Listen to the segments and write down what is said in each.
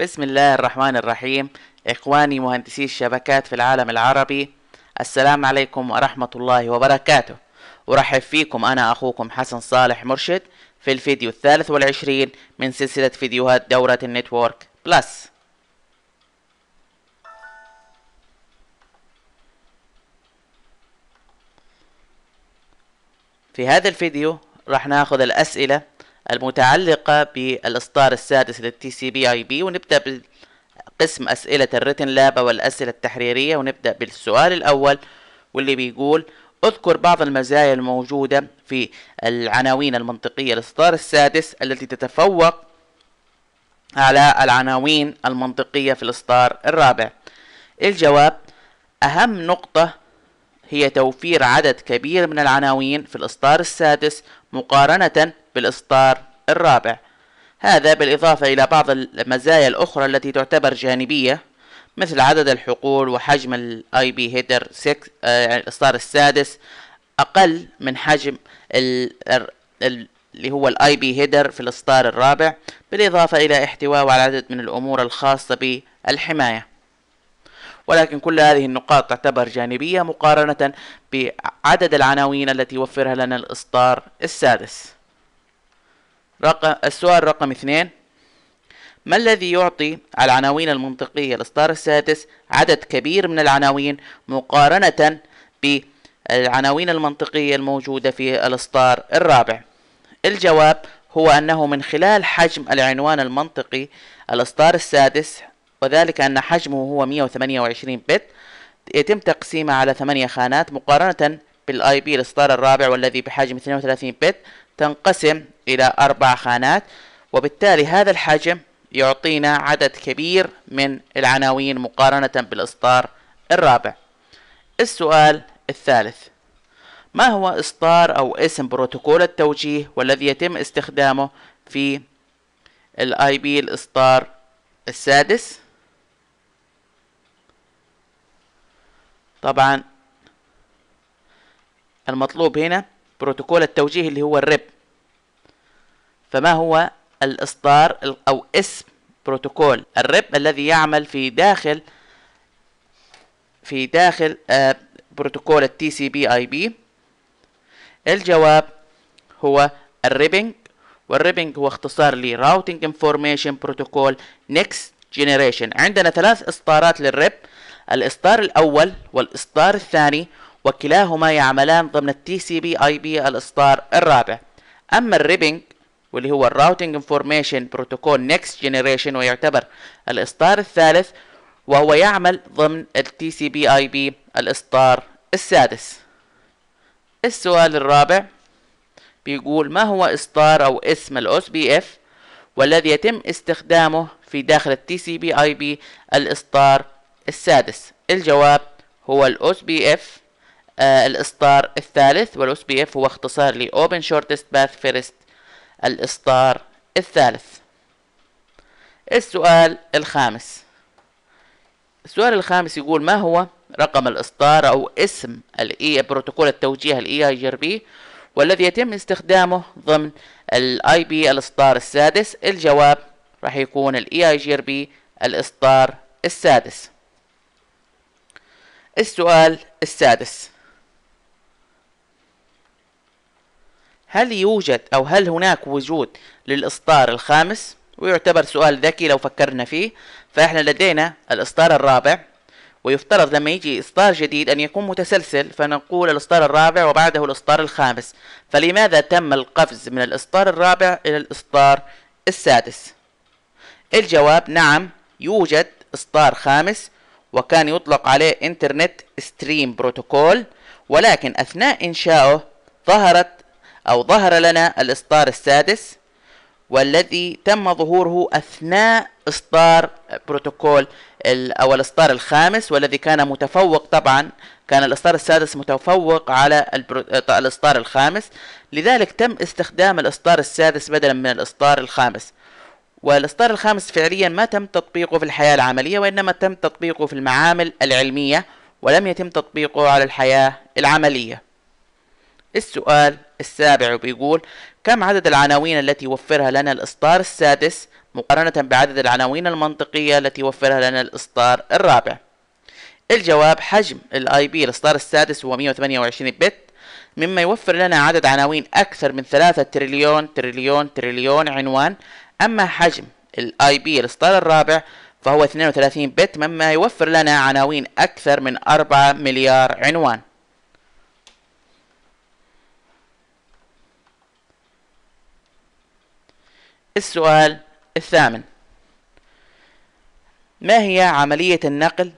بسم الله الرحمن الرحيم إخواني مهندسي الشبكات في العالم العربي السلام عليكم ورحمة الله وبركاته أرحب فيكم أنا أخوكم حسن صالح مرشد في الفيديو الثالث والعشرين من سلسلة فيديوهات دورة النتورك بلس في هذا الفيديو راح ناخذ الأسئلة المتعلقة بالإصدار السادس للتي سي بي اي بي ونبدأ بقسم أسئلة الريتن لاب والأسئلة التحريرية ونبدأ بالسؤال الأول واللي بيقول اذكر بعض المزايا الموجودة في العناوين المنطقية الإصدار السادس التي تتفوق على العناوين المنطقية في الإصدار الرابع الجواب أهم نقطة هي توفير عدد كبير من العناوين في الإصدار السادس مقارنة بالإصدار الرابع هذا بالإضافة إلى بعض المزايا الأخرى التي تعتبر جانبية مثل عدد الحقول وحجم الـ IP header 6 آه، يعني الإصدار السادس أقل من حجم الـ اللي هو الـ IP header في الإصدار الرابع بالإضافة إلى احتواء على عدد من الأمور الخاصة بالحماية ولكن كل هذه النقاط تعتبر جانبية مقارنة بعدد العناوين التي يوفرها لنا الإصدار السادس رقم السؤال رقم اثنين ما الذي يعطي العناوين المنطقية الإصدار السادس عدد كبير من العناوين مقارنة بالعناوين المنطقية الموجودة في الإصدار الرابع الجواب هو أنه من خلال حجم العنوان المنطقي الإصدار السادس وذلك أن حجمه هو 128 بت يتم تقسيمه على ثمانية خانات مقارنة بالاي بي الإصدار الرابع والذي بحجم 32 بت تنقسم إلى أربع خانات وبالتالي هذا الحجم يعطينا عدد كبير من العناوين مقارنة بالإصدار الرابع السؤال الثالث ما هو إصدار أو اسم بروتوكول التوجيه والذي يتم استخدامه في الاي بي الإصدار السادس طبعا المطلوب هنا بروتوكول التوجيه اللي هو الريب فما هو الإصدار أو اسم بروتوكول الريب الذي يعمل في داخل في داخل آه، بروتوكول التي سي بي اي بي الجواب هو الريبنج والريبنج هو اختصار Routing انفورميشن بروتوكول نيكست جينيريشن عندنا ثلاث اصدارات للريب الاصدار الاول والاصدار الثاني وكلاهما يعملان ضمن التي سي بي اي بي الاصدار الرابع اما الريبنج واللي هو الراوتنج انفورميشن بروتوكول نيكست جينيريشن ويعتبر الاصدار الثالث وهو يعمل ضمن التي سي بي اي بي الاصدار السادس السؤال الرابع بيقول ما هو اصدار او اسم الاس بي اف والذي يتم استخدامه في داخل التي سي بي اي بي الاصدار السادس الجواب هو الاس بي اف آه الإصدار الثالث والأس بي إف هو اختصار لأوبن شورتست باث فيرست الإصدار الثالث السؤال الخامس السؤال الخامس يقول ما هو رقم الإصدار أو اسم الإي e، بروتوكول التوجيه الإي آي بي والذي يتم استخدامه ضمن الاي بي الإصدار السادس الجواب راح يكون الاي اي بي الإصدار السادس السؤال السادس هل يوجد أو هل هناك وجود للإصدار الخامس؟ ويعتبر سؤال ذكي لو فكرنا فيه فإحنا لدينا الإصدار الرابع ويفترض لما يجي إصدار جديد أن يكون متسلسل فنقول الإصدار الرابع وبعده الإصدار الخامس فلماذا تم القفز من الإصدار الرابع إلى الإصدار السادس؟ الجواب نعم يوجد إصدار خامس وكان يطلق عليه انترنت ستريم بروتوكول ولكن أثناء إنشاؤه ظهرت أو ظهر لنا الإصدار السادس والذي تم ظهوره أثناء إصدار بروتوكول أو الإصدار الخامس والذي كان متفوق طبعا كان الإصدار السادس متفوق على الإصدار الخامس لذلك تم استخدام الإصدار السادس بدلا من الإصدار الخامس والإصدار الخامس فعليا ما تم تطبيقه في الحياة العملية وإنما تم تطبيقه في المعامل العلمية ولم يتم تطبيقه على الحياة العملية السؤال السابع بيقول كم عدد العناوين التي يوفرها لنا الإصدار السادس مقارنة بعدد العناوين المنطقية التي يوفرها لنا الإصدار الرابع الجواب حجم الاي بي الإصدار السادس هو 128 بت مما يوفر لنا عدد عناوين أكثر من 3 تريليون تريليون تريليون عنوان أما حجم الاي بي الإصدار الرابع فهو 32 بت مما يوفر لنا عناوين أكثر من 4 مليار عنوان السؤال الثامن ما هي عملية النقل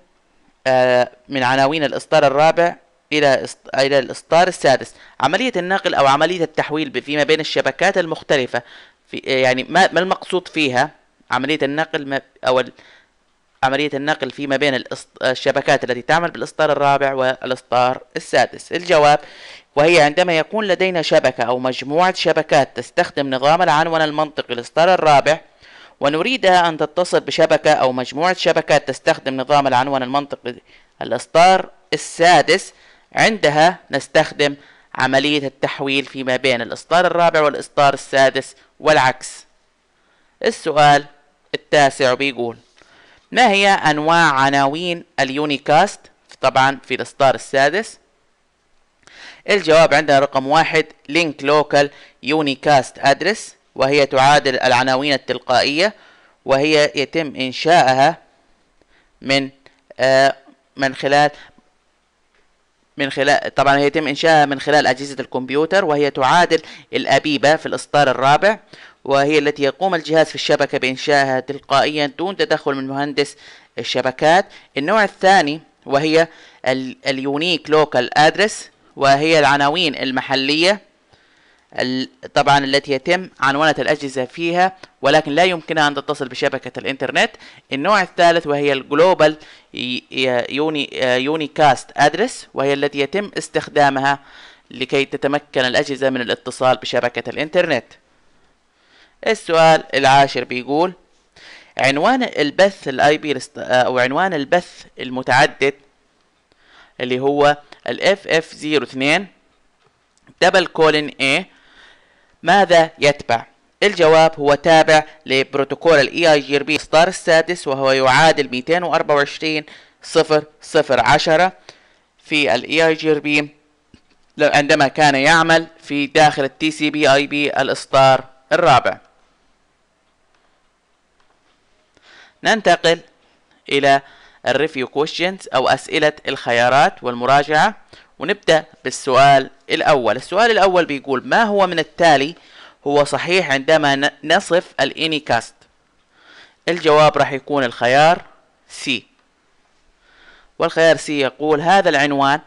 آه، من عناوين الإصدار الرابع إلى إلى الإصدار السادس عملية النقل أو عملية التحويل فيما بين الشبكات المختلفة في يعني ما المقصود فيها عملية النقل أو عملية النقل فيما بين الشبكات التي تعمل بالإصدار الرابع والإصدار السادس الجواب وهي عندما يكون لدينا شبكة أو مجموعة شبكات تستخدم نظام العنوان المنطقي الإصدار الرابع ونريدها أن تتصل بشبكة أو مجموعة شبكات تستخدم نظام العنوان المنطقي الإصدار السادس عندها نستخدم عملية التحويل فيما بين الإصدار الرابع والإصدار السادس والعكس السؤال التاسع بيقول ما هي أنواع عناوين اليونيكاست طبعا في الإصدار السادس الجواب عندنا رقم واحد لينك لوكال يونيكاست أدرس وهي تعادل العناوين التلقائية وهي يتم إنشائها من آه، من خلال من خلال طبعا هي يتم انشائها من خلال اجهزه الكمبيوتر وهي تعادل الابيبه في الاصدار الرابع وهي التي يقوم الجهاز في الشبكة بإنشائها تلقائيا دون تدخل من مهندس الشبكات النوع الثاني وهي اليونيك لوكال ادرس وهي العناوين المحلية طبعا التي يتم عنوانة الأجهزة فيها ولكن لا يمكنها أن تتصل بشبكة الإنترنت النوع الثالث وهي الجلوبال يوني يونيكاست أدرس وهي التي يتم استخدامها لكي تتمكن الأجهزة من الاتصال بشبكة الإنترنت السؤال العاشر بيقول عنوان البث الاي بي او آه، عنوان البث المتعدد اللي هو الاف اف 02 دبل كولن اي ماذا يتبع الجواب هو تابع لبروتوكول الاي اي جي بي الاصدار السادس وهو يعادل 224 صفر صفر عشرة في الاي اي جي بي عندما كان يعمل في داخل التي سي بي اي بي الاصدار الرابع ننتقل إلى الريفيو كويشنز أو أسئلة الخيارات والمراجعة ونبدأ بالسؤال الأول السؤال الأول بيقول ما هو من التالي هو صحيح عندما نصف الإنيكاست الجواب راح يكون الخيار سي والخيار سي يقول هذا العنوان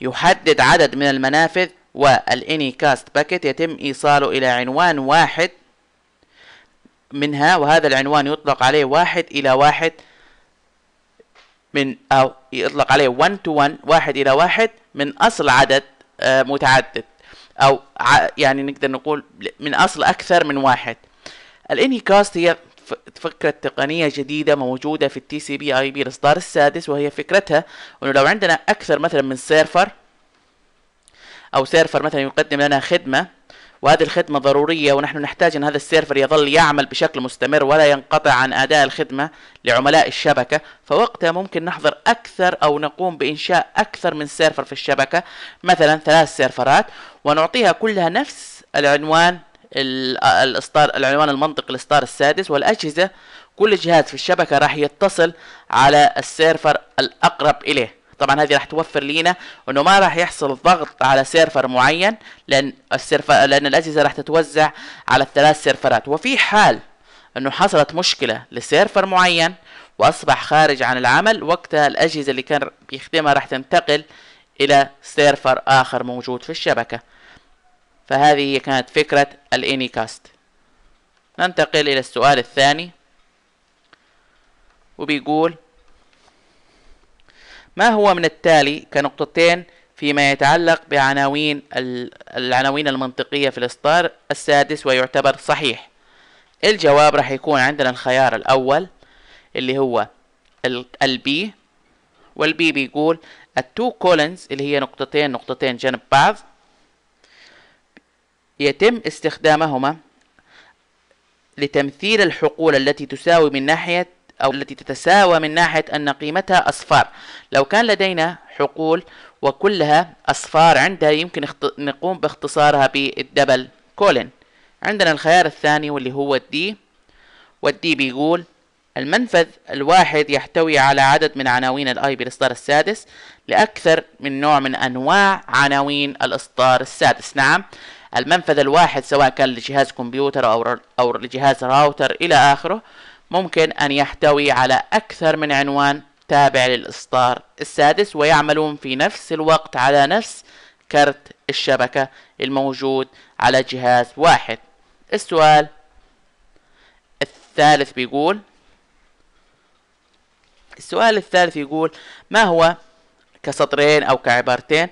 يحدد عدد من المنافذ والإنيكاست باكيت يتم إيصاله إلى عنوان واحد منها وهذا العنوان يطلق عليه واحد إلى واحد من أو يطلق عليه 1 to 1 واحد إلى واحد من أصل عدد آه، متعدد أو يعني نقدر نقول من أصل أكثر من واحد الانيكاست هي فكرة تقنية جديدة موجودة في التي سي بي اي بي الاصدار السادس وهي فكرتها انه لو عندنا اكثر مثلا من سيرفر او سيرفر مثلا يقدم لنا خدمة وهذه الخدمة ضرورية ونحن نحتاج أن هذا السيرفر يظل يعمل بشكل مستمر ولا ينقطع عن أداء الخدمة لعملاء الشبكة فوقتها ممكن نحظر أكثر أو نقوم بإنشاء أكثر من سيرفر في الشبكة مثلا ثلاث سيرفرات ونعطيها كلها نفس العنوان الإصدار العنوان المنطقي الإصدار السادس والأجهزة كل جهاز في الشبكة راح يتصل على السيرفر الأقرب إليه طبعا هذه راح توفر لينا انه ما راح يحصل ضغط على سيرفر معين لان السيرفر لان الاجهزه راح تتوزع على الثلاث سيرفرات وفي حال انه حصلت مشكله لسيرفر معين واصبح خارج عن العمل وقتها الاجهزه اللي كان بيخدمها راح تنتقل الى سيرفر اخر موجود في الشبكه فهذه هي كانت فكره الانيكاست ننتقل الى السؤال الثاني وبيقول ما هو من التالي كنقطتين فيما يتعلق بعناوين العناوين المنطقية في الإصدار السادس ويعتبر صحيح الجواب راح يكون عندنا الخيار الأول اللي هو البي والبي بيقول التو كولنز اللي هي نقطتين نقطتين جنب بعض يتم استخدامهما لتمثيل الحقول التي تساوي من ناحية أو التي تتساوى من ناحية أن قيمتها أصفار لو كان لدينا حقول وكلها أصفار عندها يمكن نقوم باختصارها بالدبل كولن عندنا الخيار الثاني واللي هو الدي والدي بيقول المنفذ الواحد يحتوي على عدد من عناوين الاي بالإصدار السادس لأكثر من نوع من أنواع عناوين الإصدار السادس نعم المنفذ الواحد سواء كان لجهاز كمبيوتر أو أو لجهاز راوتر إلى آخره ممكن أن يحتوي على أكثر من عنوان تابع للإصدار السادس ويعملون في نفس الوقت على نفس كرت الشبكة الموجود على جهاز واحد السؤال الثالث بيقول السؤال الثالث يقول ما هو كسطرين أو كعبارتين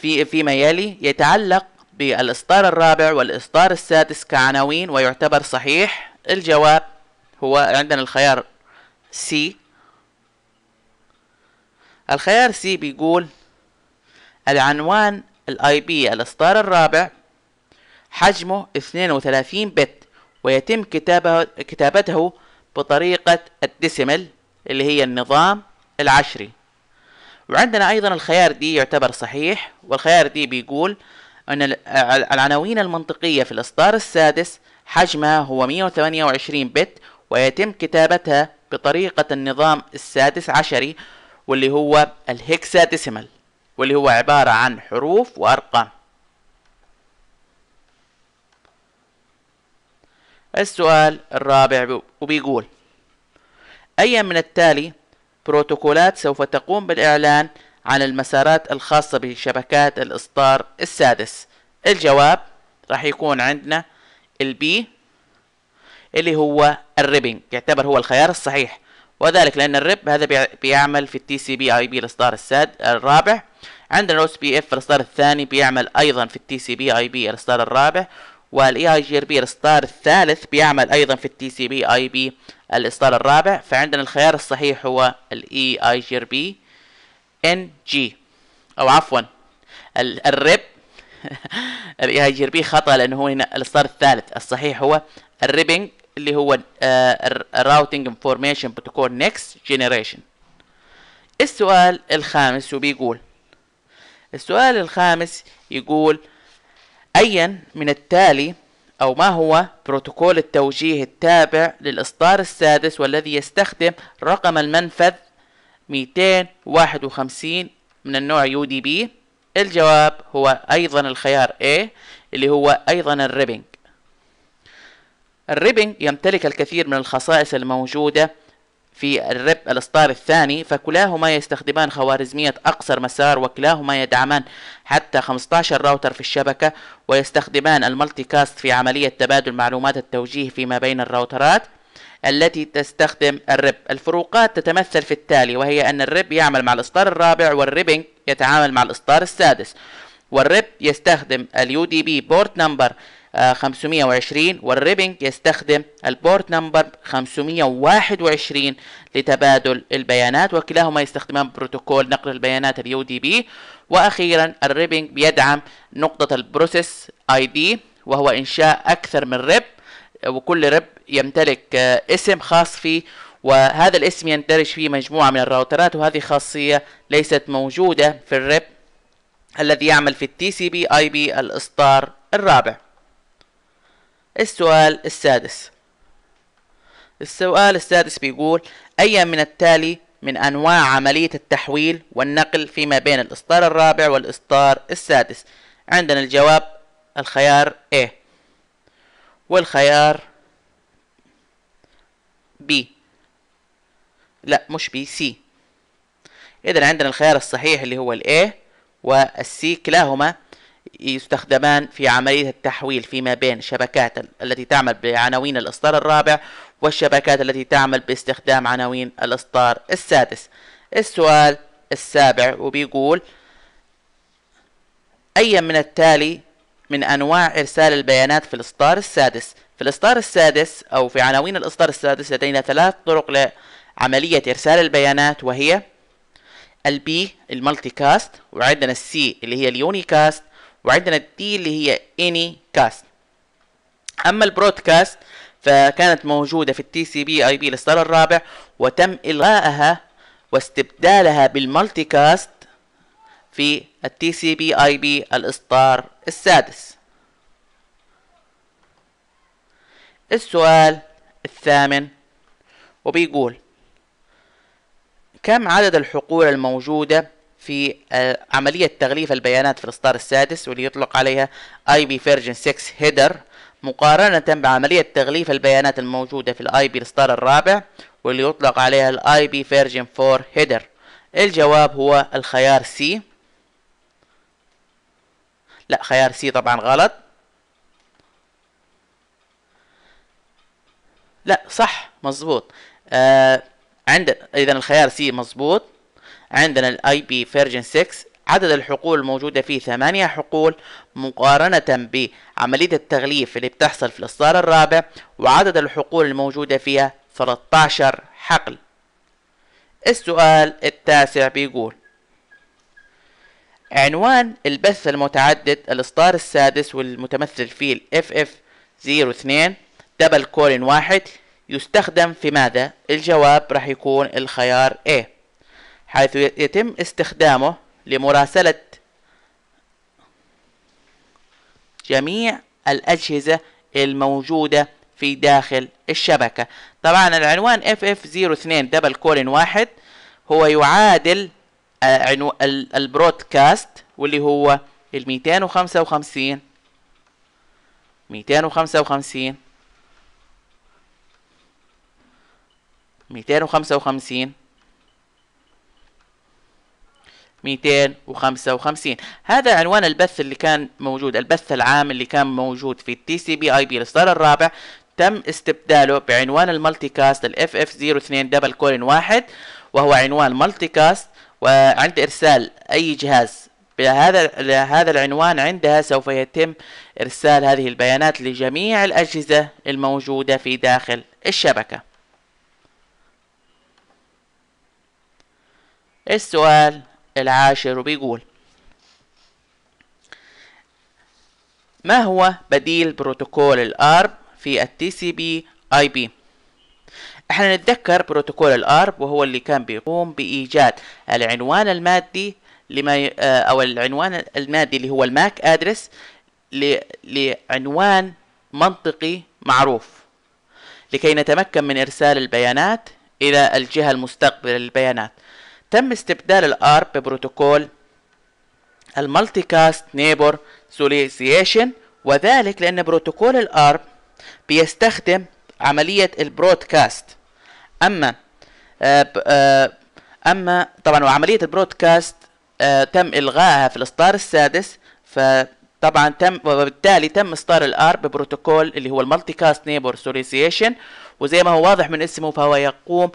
في فيما يلي يتعلق بالإصدار الرابع والإصدار السادس كعناوين ويعتبر صحيح الجواب هو عندنا الخيار سي الخيار سي بيقول العنوان الاي بي الاصدار الرابع حجمه 32 بت ويتم كتابه كتابته بطريقة الديسيمل اللي هي النظام العشري وعندنا أيضا الخيار دي يعتبر صحيح والخيار دي بيقول أن العناوين المنطقية في الإصدار السادس حجمها هو 128 بت ويتم كتابتها بطريقة النظام السادس عشري واللي هو الهكساديسيمال واللي هو عبارة عن حروف وأرقام السؤال الرابع وبيقول أي من التالي بروتوكولات سوف تقوم بالإعلان عن المسارات الخاصة بشبكات الإصدار السادس الجواب راح يكون عندنا البي اللي هو الريبنج يعتبر هو الخيار الصحيح وذلك لأن الريب هذا بيعمل في التي سي بي اي بي الإصدار الساد الرابع عندنا الأوس بي اف الإصدار الثاني بيعمل أيضا في التي سي بي اي بي الإصدار الرابع والاي اي جي بي الاصدار الثالث بيعمل ايضا في التي سي بي اي بي الاصدار الرابع فعندنا الخيار الصحيح هو الاي اي جي بي ان جي او عفوا الرب هيجي بيه خطا لانه هو هنا الاصدار الثالث الصحيح هو الريبنج اللي هو آه، الراوتنج انفورميشن بروتوكول نيكست جينيريشن السؤال الخامس وبيقول السؤال الخامس يقول أيا من التالي أو ما هو بروتوكول التوجيه التابع للإصدار السادس والذي يستخدم رقم المنفذ 251 من النوع يو دي بي الجواب هو أيضا الخيار A اللي هو أيضا الريبنج الريبنج يمتلك الكثير من الخصائص الموجودة في الرب الإصدار الثاني فكلاهما يستخدمان خوارزمية أقصر مسار وكلاهما يدعمان حتى 15 راوتر في الشبكة ويستخدمان المالتي كاست في عملية تبادل معلومات التوجيه فيما بين الراوترات التي تستخدم الرب الفروقات تتمثل في التالي وهي أن الرب يعمل مع الإصدار الرابع والريبنج يتعامل مع الإصدار السادس والرب يستخدم اليو دي بي بورت نمبر 520 آه، والريبنج يستخدم البورت نمبر 521 لتبادل البيانات وكلاهما يستخدمان بروتوكول نقل البيانات اليو دي بي واخيرا الريبنج بيدعم نقطة البروسيس اي دي وهو انشاء اكثر من ريب وكل رب يمتلك آه، اسم خاص فيه وهذا الاسم يندرج فيه مجموعة من الراوترات وهذه خاصية ليست موجودة في الرب الذي يعمل في التي سي بي اي بي الاصدار الرابع السؤال السادس السؤال السادس بيقول أي من التالي من أنواع عملية التحويل والنقل فيما بين الإصدار الرابع والإصدار السادس عندنا الجواب الخيار A والخيار بي لا مش بي سي اذا عندنا الخيار الصحيح اللي هو الاي والسي كلاهما يستخدمان في عملية التحويل فيما بين شبكات التي تعمل بعناوين الإصدار الرابع والشبكات التي تعمل باستخدام عناوين الإصدار السادس السؤال السابع وبيقول أي من التالي من أنواع إرسال البيانات في الإصدار السادس في الإصدار السادس أو في عناوين الإصدار السادس لدينا ثلاث طرق لعملية إرسال البيانات وهي البي المالتي كاست وعندنا السي اللي هي اليوني كاست وعندنا الدي اللي هي اني كاست اما البرودكاست فكانت موجودة في التي سي بي اي بي الاصدار الرابع وتم الغائها واستبدالها بالمالتي كاست في التي سي بي اي بي الإصدار السادس السؤال الثامن وبيقول كم عدد الحقول الموجودة في آه، عملية تغليف البيانات في الإصدار السادس واللي يطلق عليها اي بي فيرجن 6 هيدر مقارنة بعملية تغليف البيانات الموجودة في الاي بي الإصدار الرابع واللي يطلق عليها الاي بي فيرجن 4 هيدر الجواب هو الخيار سي لا خيار سي طبعا غلط لا صح مظبوط آه عند اذا الخيار سي مظبوط عندنا الاي بي فيرجن 6 عدد الحقول الموجودة فيه ثمانية حقول مقارنة بعملية التغليف اللي بتحصل في الإصدار الرابع وعدد الحقول الموجودة فيها 13 حقل السؤال التاسع بيقول عنوان البث المتعدد الإصدار السادس والمتمثل في ال FF02 دبل كولن واحد يستخدم في ماذا؟ الجواب راح يكون الخيار A حيث يتم استخدامه لمراسلة جميع الأجهزة الموجودة في داخل الشبكة طبعا العنوان FF02 دبل كولن واحد هو يعادل آه، عنوان البرودكاست واللي هو ال 255 255 255 255 هذا عنوان البث اللي كان موجود البث العام اللي كان موجود في التي سي بي اي بي الاصدار الرابع تم استبداله بعنوان المالتي كاست الاف اف 02 دبل كولن 1 وهو عنوان مالتي كاست وعند إرسال أي جهاز بهذا لهذا العنوان عندها سوف يتم إرسال هذه البيانات لجميع الأجهزة الموجودة في داخل الشبكة السؤال العاشر بيقول ما هو بديل بروتوكول الأرب في التي سي بي اي بي احنا نتذكر بروتوكول الارب وهو اللي كان بيقوم بايجاد العنوان المادي لما آه، او العنوان المادي اللي هو الماك ادرس ل... لعنوان منطقي معروف لكي نتمكن من ارسال البيانات الى الجهه المستقبله للبيانات تم استبدال الارب ببروتوكول المالتي كاست نيبر سوليسيشن وذلك لان بروتوكول الارب بيستخدم عملية البرودكاست اما آه، آه، اما طبعا وعمليه البرودكاست آه، تم الغائها في الاصدار السادس فطبعا تم وبالتالي تم اصدار الار ببروتوكول اللي هو المالتي كاست نيبر سوليسيشن وزي ما هو واضح من اسمه فهو يقوم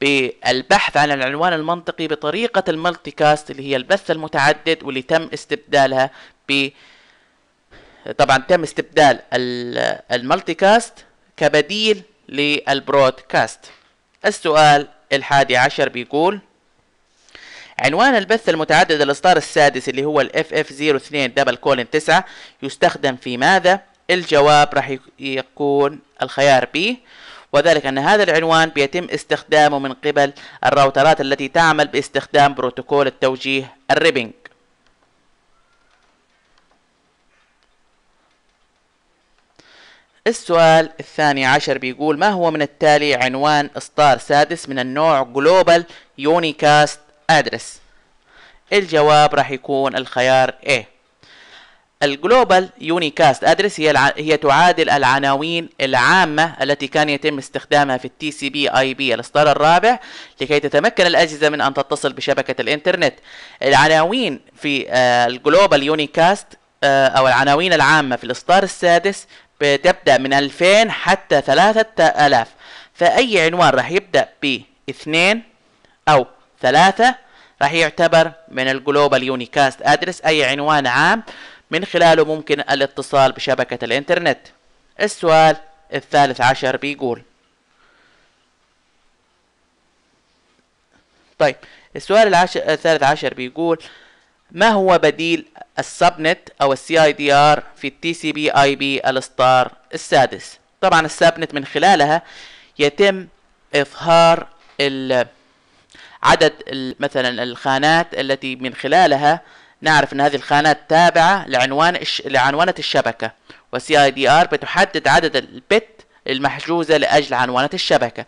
بالبحث عن العنوان المنطقي بطريقة المالتي كاست اللي هي البث المتعدد واللي تم استبدالها ب طبعا تم استبدال المالتي كاست كبديل للبرودكاست السؤال الحادي عشر بيقول عنوان البث المتعدد الإصدار السادس اللي هو ال FF02 دبل كولن 9 يستخدم في ماذا؟ الجواب راح يكون الخيار بي وذلك أن هذا العنوان بيتم استخدامه من قبل الراوترات التي تعمل باستخدام بروتوكول التوجيه الريبنج السؤال الثاني عشر بيقول ما هو من التالي عنوان إصدار سادس من النوع جلوبال يونيكاست أدرس الجواب راح يكون الخيار A الجلوبال يونيكاست أدرس هي, الع... هي تعادل العناوين العامة التي كان يتم استخدامها في التي سي بي اي بي الإصدار الرابع لكي تتمكن الأجهزة من أن تتصل بشبكة الإنترنت العناوين في الجلوبال آه، يونيكاست آه، أو العناوين العامة في الإصدار السادس بتبدأ من 2000 حتى 3000 فأي عنوان راح يبدأ ب 2 أو 3 راح يعتبر من الجلوبال يونيكاست أدرس أي عنوان عام من خلاله ممكن الاتصال بشبكة الإنترنت السؤال الثالث عشر بيقول طيب السؤال العشر الثالث عشر بيقول ما هو بديل السبنت او السي اي دي ار في التي سي بي اي بي الستار السادس طبعا السبنت من خلالها يتم اظهار عدد مثلا الخانات التي من خلالها نعرف ان هذه الخانات تابعه لعنوان لعنوانه الشبكه وسي اي دي ار بتحدد عدد البت المحجوزه لاجل عنوانه الشبكه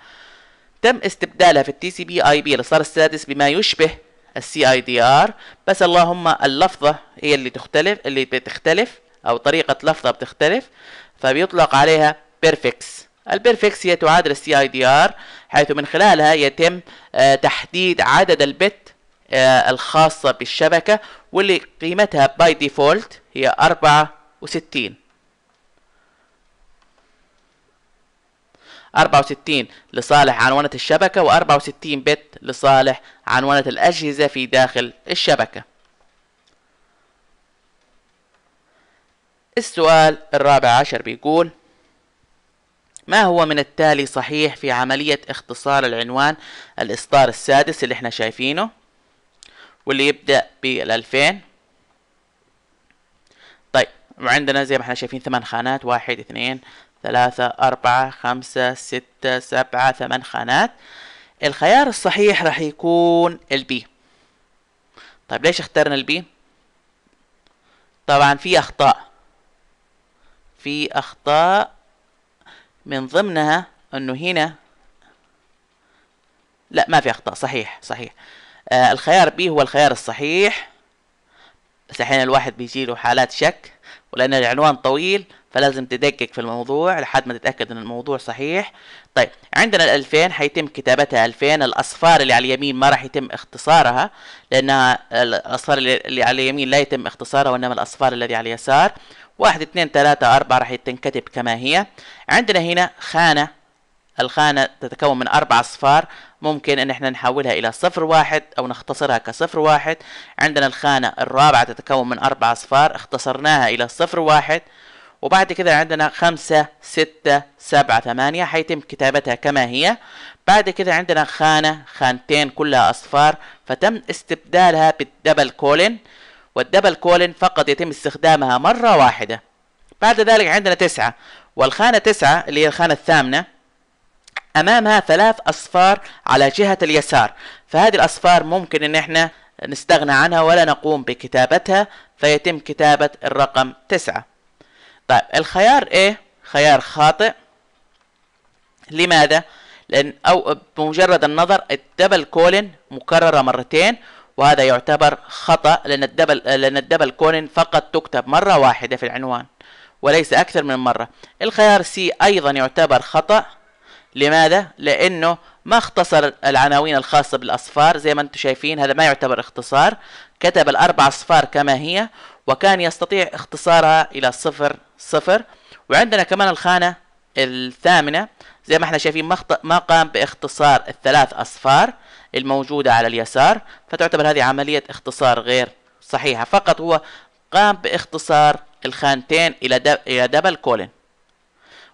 تم استبدالها في التي سي بي اي بي الاصدار السادس بما يشبه السي اي دي ار بس اللهم اللفظه هي اللي تختلف اللي بتختلف او طريقه لفظها بتختلف فبيطلق عليها بيرفكس البيرفكس هي تعادل السي اي دي ار حيث من خلالها يتم آه، تحديد عدد البت آه، الخاصة بالشبكة واللي قيمتها باي ديفولت هي 64 64 لصالح عنوانة الشبكة و64 بت لصالح عنوانة الأجهزة في داخل الشبكة السؤال الرابع عشر بيقول ما هو من التالي صحيح في عملية اختصار العنوان الإصدار السادس اللي احنا شايفينه واللي يبدأ بالألفين طيب وعندنا زي ما احنا شايفين ثمان خانات واحد اثنين ثلاثة أربعة خمسة ستة سبعة ثمان خانات الخيار الصحيح راح يكون البي طيب ليش اخترنا البي طبعا في أخطاء في أخطاء من ضمنها أنه هنا لا ما في أخطاء صحيح صحيح آه الخيار بي هو الخيار الصحيح بس احيانا الواحد بيجي له حالات شك ولان العنوان طويل فلازم تدقق في الموضوع لحد ما تتاكد ان الموضوع صحيح طيب عندنا ال2000 حيتم كتابتها 2000 الاصفار اللي على اليمين ما راح يتم اختصارها لانها الاصفار اللي على اليمين لا يتم اختصارها وانما الاصفار الذي على اليسار واحد اثنين ثلاثة أربعة راح تنكتب كما هي عندنا هنا خانة الخانة تتكون من أربع أصفار ممكن ان احنا نحولها الى صفر واحد او نختصرها كصفر واحد عندنا الخانة الرابعة تتكون من اربع اصفار اختصرناها الى صفر واحد وبعد كده عندنا خمسة ستة سبعة ثمانية حيتم كتابتها كما هي بعد كده عندنا خانة خانتين كلها أصفار فتم استبدالها بالدبل كولن والدبل كولن فقط يتم استخدامها مرة واحدة بعد ذلك عندنا تسعة والخانة تسعة اللي هي الخانة الثامنة أمامها ثلاث أصفار على جهة اليسار فهذه الأصفار ممكن أن احنا نستغنى عنها ولا نقوم بكتابتها فيتم كتابة الرقم تسعة طيب الخيار A إيه؟ خيار خاطئ لماذا؟ لأن أو بمجرد النظر الدبل كولن مكررة مرتين وهذا يعتبر خطأ لأن الدبل لأن الدبل كولن فقط تكتب مرة واحدة في العنوان وليس أكثر من مرة الخيار سي أيضا يعتبر خطأ لماذا؟ لأنه ما اختصر العناوين الخاصة بالأصفار زي ما أنتم شايفين هذا ما يعتبر اختصار كتب الأربع أصفار كما هي وكان يستطيع اختصارها إلى صفر صفر وعندنا كمان الخانة الثامنة زي ما احنا شايفين ما قام باختصار الثلاث أصفار الموجودة على اليسار فتعتبر هذه عملية اختصار غير صحيحة فقط هو قام باختصار الخانتين إلى إلى دبل كولن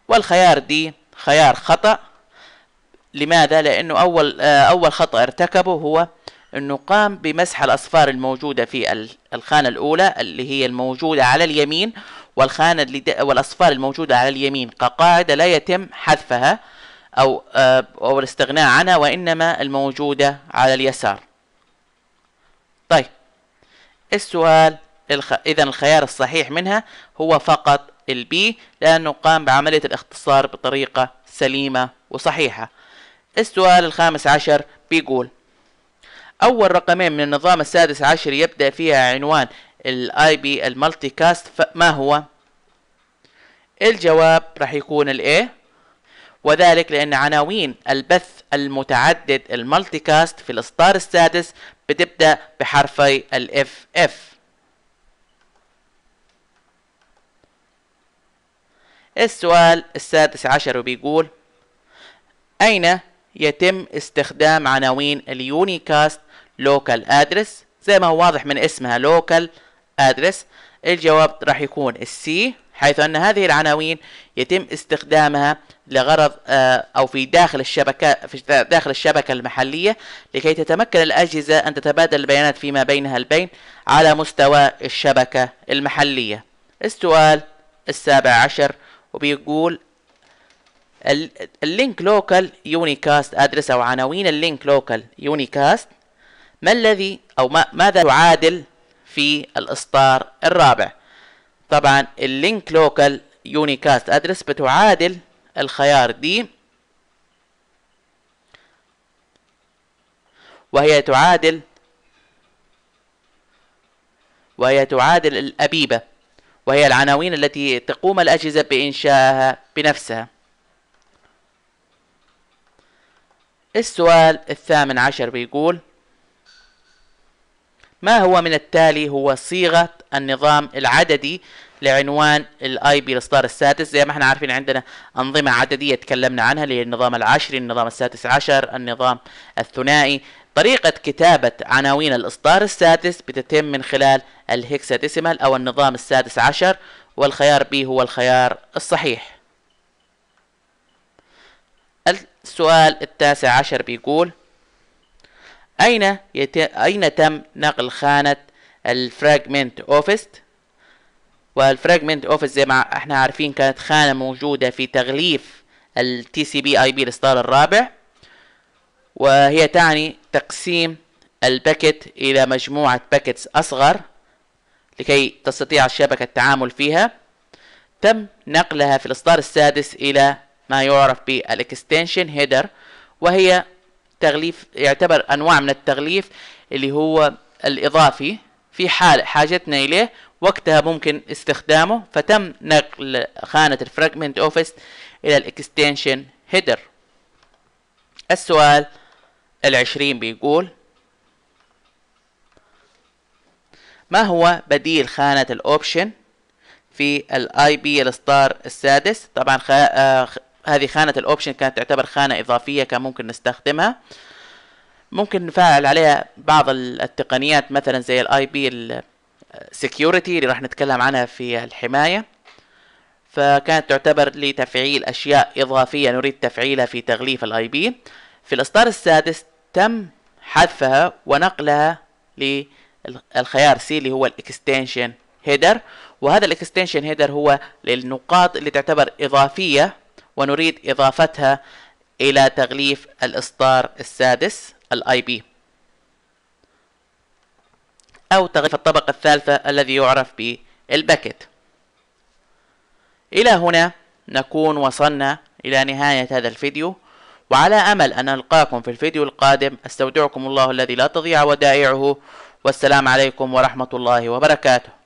والخيار دي خيار خطأ لماذا؟ لأنه أول آه، أول خطأ ارتكبه هو أنه قام بمسح الأصفار الموجودة في الخانة الأولى اللي هي الموجودة على اليمين والخانة والأصفار الموجودة على اليمين كقاعدة لا يتم حذفها أو آه، أو الاستغناء عنها وإنما الموجودة على اليسار. طيب السؤال الخ... إذا الخيار الصحيح منها هو فقط البي لأنه قام بعملية الاختصار بطريقة سليمة وصحيحة. السؤال الخامس عشر بيقول اول رقمين من النظام السادس عشر يبدا فيها عنوان الاي بي المالتي كاست ما هو الجواب راح يكون الايه وذلك لان عناوين البث المتعدد المالتي كاست في الاصدار السادس بتبدا بحرفي الاف اف السؤال السادس عشر بيقول أين يتم استخدام عناوين اليونيكاست لوكال ادرس زي ما هو واضح من اسمها لوكال ادرس الجواب راح يكون السي حيث ان هذه العناوين يتم استخدامها لغرض آه، او في داخل الشبكه في داخل الشبكه المحليه لكي تتمكن الاجهزه ان تتبادل البيانات فيما بينها البين على مستوى الشبكه المحليه. السؤال السابع عشر وبيقول اللينك لوكال يونيكاست ادرس او عناوين اللينك لوكال يونيكاست ما الذي او ما ماذا تعادل في الاسطار الرابع طبعا اللينك لوكال يونيكاست ادرس بتعادل الخيار دي وهي تعادل وهي تعادل الأبيبة وهي العناوين التي تقوم الأجهزة بإنشائها بنفسها السؤال الثامن عشر بيقول ما هو من التالي هو صيغة النظام العددي لعنوان الاي بي الاصدار السادس زي ما احنا عارفين عندنا انظمة عددية تكلمنا عنها اللي هي النظام العشري النظام السادس عشر النظام الثنائي طريقة كتابة عناوين الإصدار السادس بتتم من خلال الهكساديسيمال أو النظام السادس عشر والخيار بي هو الخيار الصحيح السؤال التاسع عشر بيقول أين يت... أين تم نقل خانة الفراجمنت اوفست والفراجمنت اوفست زي ما احنا عارفين كانت خانة موجودة في تغليف التي سي بي اي بي الإصدار الرابع وهي تعني تقسيم الباكت إلى مجموعة باكتس أصغر لكي تستطيع الشبكة التعامل فيها تم نقلها في الإصدار السادس إلى ما يعرف بالاكستنشن هيدر وهي تغليف يعتبر انواع من التغليف اللي هو الاضافي في حال حاجتنا اليه وقتها ممكن استخدامه فتم نقل خانة الفراجمنت اوفيس الى الاكستنشن هيدر السؤال العشرين بيقول ما هو بديل خانة الاوبشن في الاي بي الستار السادس طبعا آه، هذه خانة الأوبشن كانت تعتبر خانة إضافية كان ممكن نستخدمها ممكن نفعل عليها بعض التقنيات مثلا زي الاي بي السكيورتي اللي راح نتكلم عنها في الحماية فكانت تعتبر لتفعيل أشياء إضافية نريد تفعيلها في تغليف الاي بي في الإصدار السادس تم حذفها ونقلها للخيار سي اللي هو الاكستنشن هيدر وهذا الاكستنشن هيدر هو للنقاط اللي تعتبر إضافية ونريد إضافتها إلى تغليف الإصدار السادس الاي بي أو تغليف الطبقة الثالثة الذي يعرف بالباكت إلى هنا نكون وصلنا إلى نهاية هذا الفيديو وعلى أمل أن نلقاكم في الفيديو القادم أستودعكم الله الذي لا تضيع ودائعه والسلام عليكم ورحمة الله وبركاته